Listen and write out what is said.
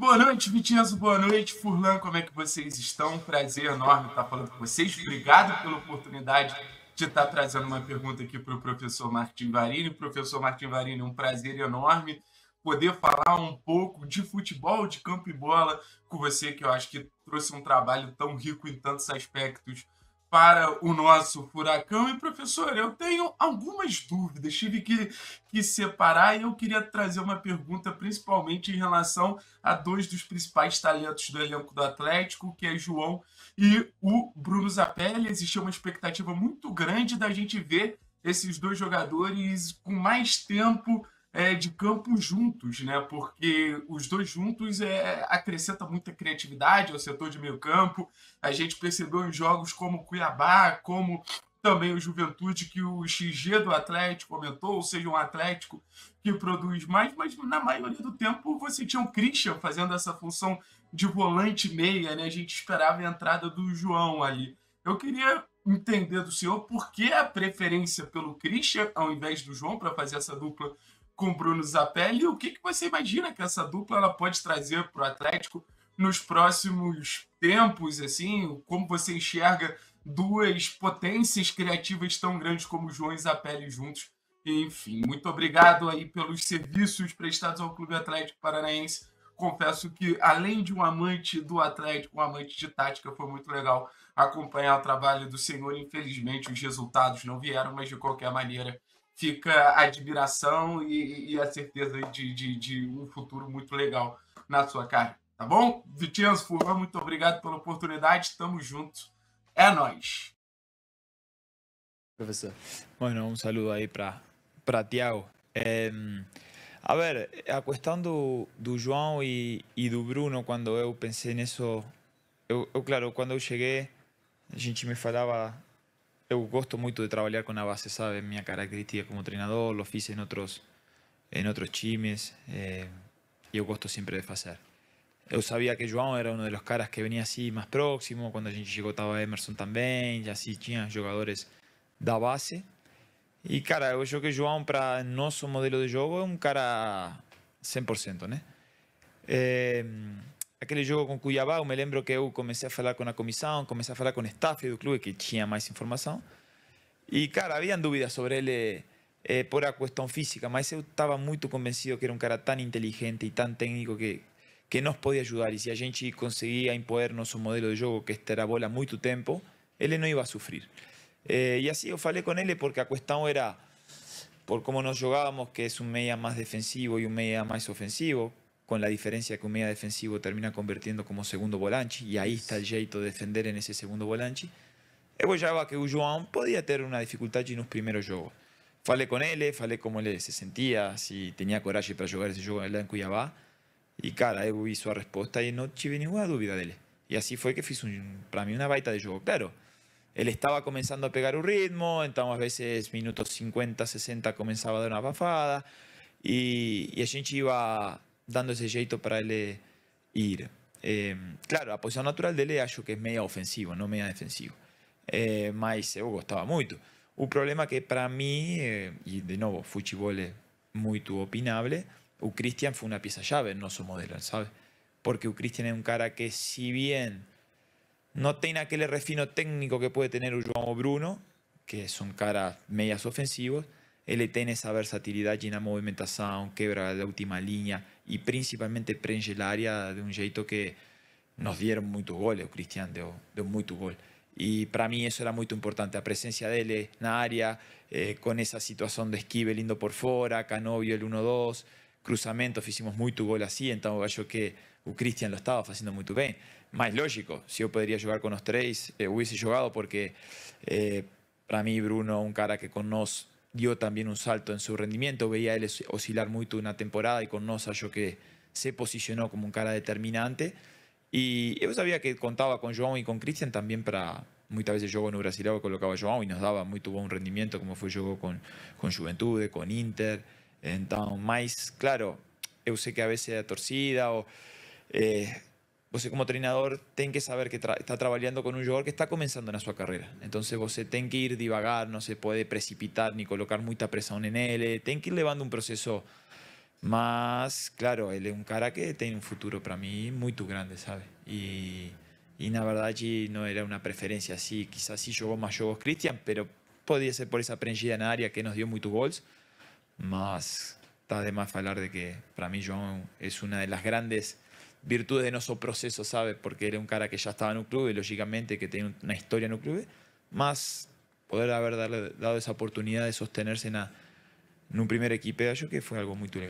Boa noite, Vitinho. Boa noite, Furlan. Como é que vocês estão? Prazer enorme estar falando com vocês. Obrigado pela oportunidade de estar trazendo uma pergunta aqui para o professor Martim Varini. Professor Martim Varini, um prazer enorme poder falar um pouco de futebol, de campo e bola com você, que eu acho que trouxe um trabalho tão rico em tantos aspectos para o nosso furacão. E, professor, eu tenho algumas dúvidas, tive que, que separar e eu queria trazer uma pergunta, principalmente em relação a dois dos principais talentos do elenco do Atlético, que é João e o Bruno Zapelli. Existia uma expectativa muito grande da gente ver esses dois jogadores com mais tempo é, de campo juntos, né? Porque os dois juntos é, acrescenta muita criatividade ao setor de meio campo. A gente percebeu em jogos como Cuiabá, como também o Juventude, que o XG do Atlético aumentou, ou seja, um Atlético que produz mais, mas na maioria do tempo você tinha o Christian fazendo essa função de volante meia, né? A gente esperava a entrada do João ali. Eu queria entender do senhor por que a preferência pelo Christian ao invés do João para fazer essa dupla com Bruno Zapelli. o que, que você imagina que essa dupla ela pode trazer para o Atlético nos próximos tempos? assim Como você enxerga duas potências criativas tão grandes como João e Zapelli juntos? Enfim, muito obrigado aí pelos serviços prestados ao Clube Atlético Paranaense. Confesso que, além de um amante do Atlético, um amante de tática, foi muito legal acompanhar o trabalho do senhor. Infelizmente, os resultados não vieram, mas de qualquer maneira, fica a admiração e, e a certeza de, de, de, um futuro muito legal na sua cara, tá bom? Vitinho Furman, muito obrigado pela oportunidade, tamo junto, é nós. Professor. Bueno, um saludo aí para para Tiago. É, a ver, a questão do, do João e, e do Bruno, quando eu pensei nisso, eu, eu claro, quando eu cheguei, a gente me falava eu gosto mucho de trabalhar con la base, sabe? mi característica como entrenador, lo fiz en otros, en outros times eh, e eu gosto de hacer. Yo sabía que João era uno de los caras que venía así más próximo, cuando a gente chegou tava Emerson também, e así tinha jogadores da base. y cara, eu que João para nuestro modelo de juego es un cara 100%, ¿no? Eh, Aquel juego con Cuiabá, me lembro que eu comecei a falar con a comissão, comencé a hablar con o staff do clube que tinha mais informação. Y, cara, habían dudas sobre él eh, eh, por a cuestión física, mas eu estava muito convencido que era un cara tan inteligente y tan técnico que, que nos podía ayudar. Y si a gente conseguía impor un modelo de jogo, que era bola muito tempo, él no iba a sufrir. Eh, y así yo falei con él porque a cuestión era por como nos jugábamos, que es un media más defensivo y un meia más ofensivo, con la diferencia que un media defensivo termina convirtiendo como segundo volante, y ahí está el jeito de defender en ese segundo volante, ya a que podía podía tener una dificultad en un primeros juego. Falé con él falé cómo él se sentía. Si tenía coraje para jugar ese juego en en y Cuiabá, Y cara, yo vi respuesta y no tuve ninguna duda de él. Y así fue que fiz, para mí una baita de juego. Claro, él estaba comenzando a pegar un ritmo, Entonces a veces minutos 50, 60 comenzaba a dar una y Y e a dando ese jeito para él eh, ir. Eh, claro, la posición natural de él es que es media ofensivo, ...no media defensivo. Eh, mas eu gostava un problema que para mí... Eh, ...y de nuevo, fujibol es... ...muy opinable... o cristian fue una pieza llave no su modelo, ¿sabes?... Porque o cristian es un cara que, si bien... ...no tiene aquel refino técnico que puede tener o João Bruno, que son caras medias ofensivos, él tiene esa versatilidad llena movimentación... quebra la última línea y principalmente prende el área de un jeito que nos dieron muchos goles, o Cristian deu, muy tus gol. Y para mí eso era muy importante, la presencia de él en la área, eh, con esa situación de esquive lindo por fuera, Canovio el 1-2, cruzamento, hicimos muy tu gol así, entonces yo que uh, Cristian lo estaba haciendo muy bien. Más lógico, si yo podría jugar con los tres, eh, hubiese jugado porque eh, para mí Bruno un cara que con dio también un salto en su rendimiento. Veía él oscilar mucho una temporada y con Nosa yo que se posicionó como un cara determinante. Y yo sabía que contaba con João y con Cristian también para... Muchas veces yo con un brasileño colocaba João y nos daba muy buen rendimiento, como fue yo con, con Juventude, con Inter. Entonces, más, claro, yo sé que a veces era torcida o... Eh, vos como entrenador, tenés que saber que está trabajando con un jugador que está comenzando en su carrera. Entonces vos tenés que ir divagar, no se puede precipitar ni colocar mucha presión en él, eh, tenés que ir levando un proceso más, claro, él es un cara que tiene un futuro para mí muy grande, ¿sabes? Y, y la verdad allí no era una preferencia así, quizás sí jugó más juegos Cristian, pero podía ser por esa prendida en área que nos dio muchos gols, más está de más hablar de que para mí john es una de las grandes virtudes de nuestro proceso, sabe, Porque era un cara que ya estaba en un club y lógicamente que tenía una historia en un club, más poder haber dado esa oportunidad de sostenerse en, un primer equipo yo que fue algo muy tuyo.